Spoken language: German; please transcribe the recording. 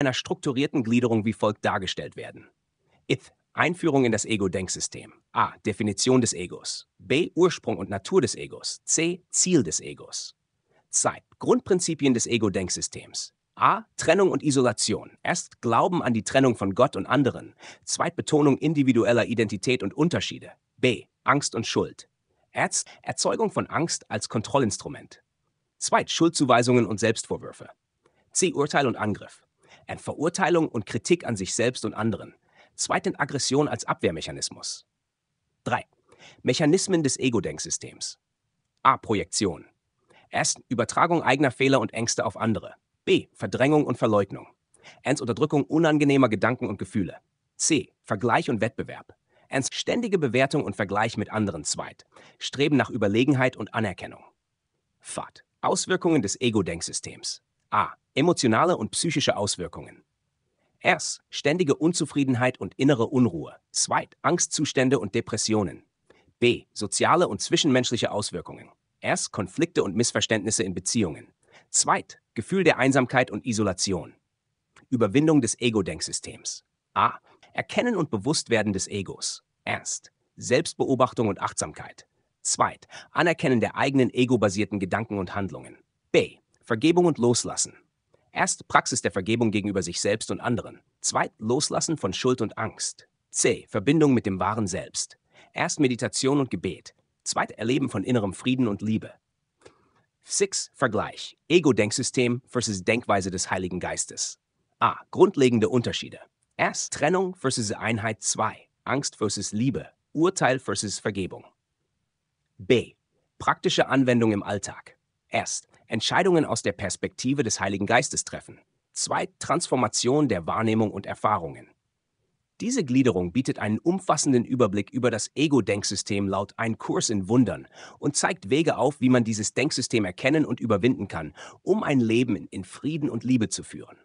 einer strukturierten Gliederung wie folgt dargestellt werden. Ith. Einführung in das Ego-Denksystem. A. Definition des Egos. B. Ursprung und Natur des Egos. C. Ziel des Egos. Zeit. Grundprinzipien des Ego-Denksystems. A. Trennung und Isolation. Erst Glauben an die Trennung von Gott und anderen. Zweit Betonung individueller Identität und Unterschiede. B. Angst und Schuld. Erz. Erzeugung von Angst als Kontrollinstrument. Zweit Schuldzuweisungen und Selbstvorwürfe. C. Urteil und Angriff and Verurteilung und Kritik an sich selbst und anderen. Zweitens Aggression als Abwehrmechanismus. 3. Mechanismen des Ego-Denksystems. A. Projektion. Erst Übertragung eigener Fehler und Ängste auf andere. B. Verdrängung und Verleugnung. Ens Unterdrückung unangenehmer Gedanken und Gefühle. C. Vergleich und Wettbewerb. Ens ständige Bewertung und Vergleich mit anderen zweit. Streben nach Überlegenheit und Anerkennung. Fad. Auswirkungen des Ego-Denksystems. A. Emotionale und psychische Auswirkungen. Erst ständige Unzufriedenheit und innere Unruhe. 2. Angstzustände und Depressionen. B. Soziale und zwischenmenschliche Auswirkungen. Erst Konflikte und Missverständnisse in Beziehungen. 2. Gefühl der Einsamkeit und Isolation. Überwindung des Ego-Denksystems. A. Erkennen und Bewusstwerden des Egos. Erst Selbstbeobachtung und Achtsamkeit. 2. Anerkennen der eigenen ego-basierten Gedanken und Handlungen. B. Vergebung und Loslassen. Erst Praxis der Vergebung gegenüber sich selbst und anderen. Zweit Loslassen von Schuld und Angst. C. Verbindung mit dem wahren Selbst. Erst Meditation und Gebet. Zweit Erleben von innerem Frieden und Liebe. 6. Vergleich. Ego-Denksystem versus Denkweise des Heiligen Geistes. A. Grundlegende Unterschiede. Erst Trennung versus Einheit 2. Angst versus Liebe. Urteil versus Vergebung. B. Praktische Anwendung im Alltag. Erst Entscheidungen aus der Perspektive des Heiligen Geistes treffen. 2. Transformation der Wahrnehmung und Erfahrungen. Diese Gliederung bietet einen umfassenden Überblick über das Ego-Denksystem laut Ein Kurs in Wundern und zeigt Wege auf, wie man dieses Denksystem erkennen und überwinden kann, um ein Leben in Frieden und Liebe zu führen.